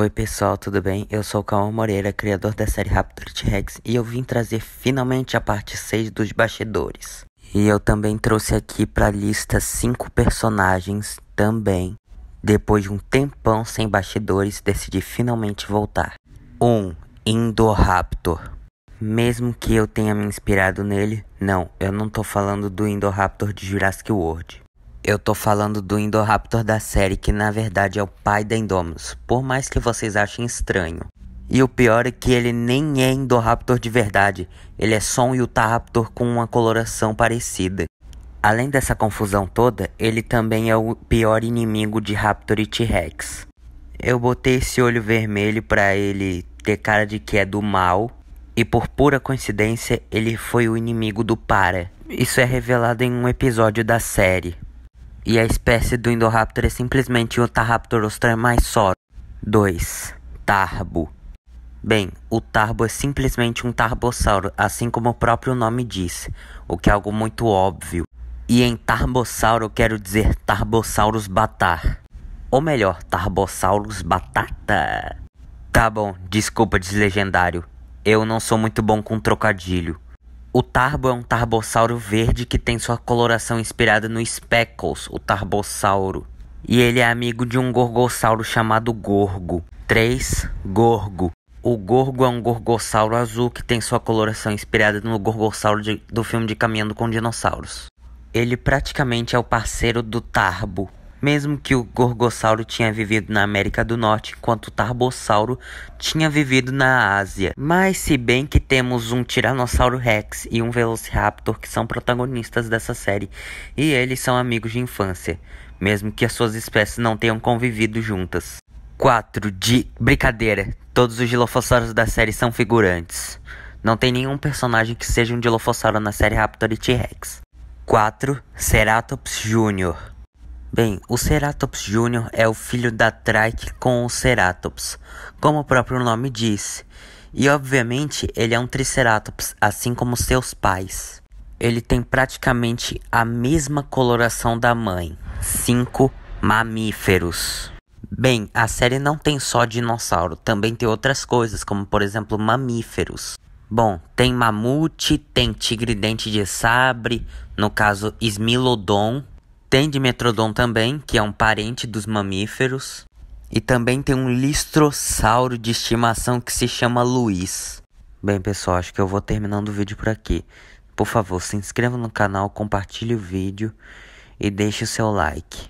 Oi pessoal, tudo bem? Eu sou o Calma Moreira, criador da série Raptor T-Rex e eu vim trazer finalmente a parte 6 dos bastidores. E eu também trouxe aqui pra lista 5 personagens também. Depois de um tempão sem bastidores, decidi finalmente voltar. 1. Um, Indoraptor Mesmo que eu tenha me inspirado nele, não, eu não tô falando do Indoraptor de Jurassic World. Eu tô falando do Indoraptor da série, que na verdade é o pai da Indominus, por mais que vocês achem estranho. E o pior é que ele nem é Indoraptor de verdade, ele é só um Utahraptor com uma coloração parecida. Além dessa confusão toda, ele também é o pior inimigo de Raptor e T-Rex. Eu botei esse olho vermelho para ele ter cara de que é do mal, e por pura coincidência, ele foi o inimigo do Para. Isso é revelado em um episódio da série. E a espécie do Indoraptor é simplesmente o Tarraptor ostramassauro. 2. Tarbo. Bem, o tarbo é simplesmente um tarbossauro, assim como o próprio nome diz, o que é algo muito óbvio. E em tarbossauro quero dizer Tarbossauros batar. Ou melhor, Tarbossauros batata. Tá bom, desculpa deslegendário. Eu não sou muito bom com trocadilho. O tarbo é um tarbossauro verde que tem sua coloração inspirada no Speckles, o tarbossauro. E ele é amigo de um gorgossauro chamado Gorgo. 3. Gorgo. O Gorgo é um gorgossauro azul que tem sua coloração inspirada no gorgossauro de, do filme de Caminhando com Dinossauros. Ele praticamente é o parceiro do Tarbo. Mesmo que o Gorgossauro tinha vivido na América do Norte, enquanto o Tarbossauro tinha vivido na Ásia. Mas se bem que temos um Tiranossauro Rex e um Velociraptor que são protagonistas dessa série, e eles são amigos de infância, mesmo que as suas espécies não tenham convivido juntas. 4. De brincadeira. Todos os dilofossauros da série são figurantes. Não tem nenhum personagem que seja um dilofossauro na série Raptor e T-Rex. 4. Ceratops Jr. Bem, o Ceratops Jr. é o filho da Trike com o Ceratops, como o próprio nome diz, e obviamente ele é um Triceratops, assim como seus pais. Ele tem praticamente a mesma coloração da mãe, cinco mamíferos. Bem, a série não tem só dinossauro, também tem outras coisas, como por exemplo mamíferos. Bom, tem mamute, tem tigre-dente de sabre, no caso Smilodon, tem Dimetrodon também, que é um parente dos mamíferos. E também tem um listrossauro de estimação que se chama Luiz. Bem, pessoal, acho que eu vou terminando o vídeo por aqui. Por favor, se inscreva no canal, compartilhe o vídeo e deixe o seu like.